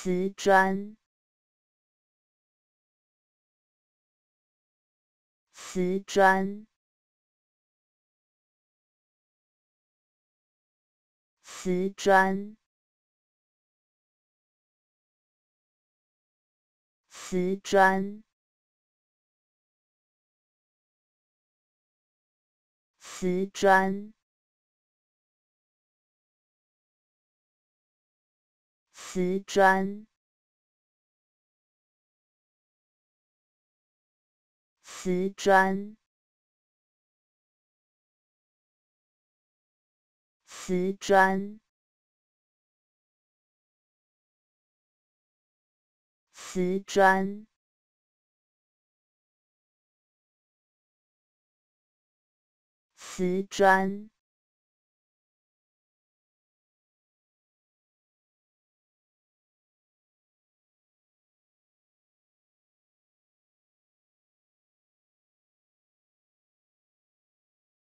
瓷砖，瓷砖，瓷砖，瓷砖，瓷砖。瓷砖，瓷砖，瓷砖，瓷砖，瓷砖。